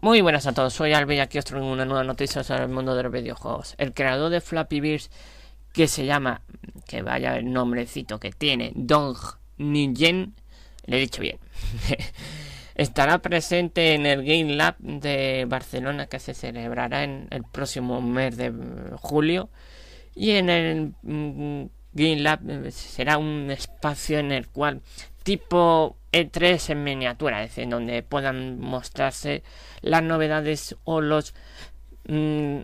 Muy buenas a todos, soy Albe y aquí os traigo una nueva noticia sobre el mundo de los videojuegos. El creador de Flappy Bears, que se llama, que vaya el nombrecito que tiene, Dong Nguyen, le he dicho bien, estará presente en el Game Lab de Barcelona que se celebrará en el próximo mes de julio y en el mm, Game Lab eh, será un espacio en el cual tipo E3 en miniatura, es decir, donde puedan mostrarse las novedades o los mm,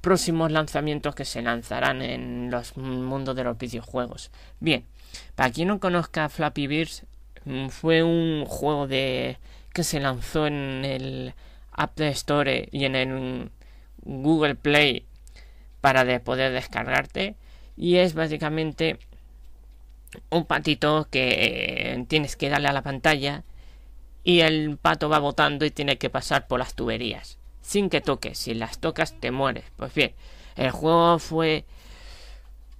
próximos lanzamientos que se lanzarán en los mundos de los videojuegos. Bien, para quien no conozca Flappy Birds, mm, fue un juego de que se lanzó en el App Store y en el Google Play para poder descargarte y es básicamente un patito que eh, tienes que darle a la pantalla y el pato va botando y tiene que pasar por las tuberías sin que toques. Si las tocas te mueres. Pues bien, el juego fue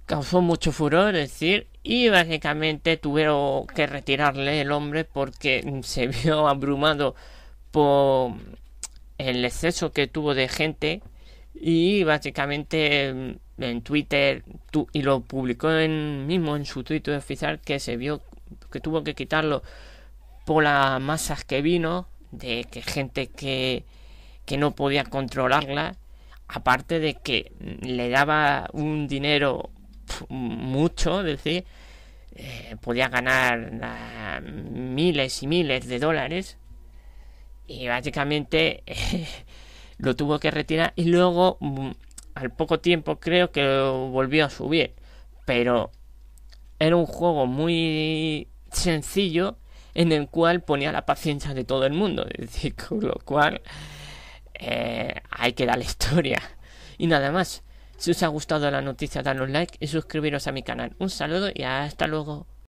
causó mucho furor, es decir, y básicamente tuvieron que retirarle el hombre porque se vio abrumado por el exceso que tuvo de gente y básicamente mm, en Twitter y lo publicó en, mismo en su Twitter oficial que se vio que tuvo que quitarlo por las masas que vino de que gente que, no podía controlarla aparte de que le daba un dinero mucho, decir, eh, podía ganar ah, miles y miles de dólares y básicamente lo tuvo que retirar y luego mm, al poco tiempo creo que volvió a subir. Pero era un juego muy sencillo en el cual ponía la paciencia de todo el mundo. decir, con lo cual eh, hay que dar la historia. Y nada más. Si os ha gustado la noticia, un like y suscribiros a mi canal. Un saludo y hasta luego.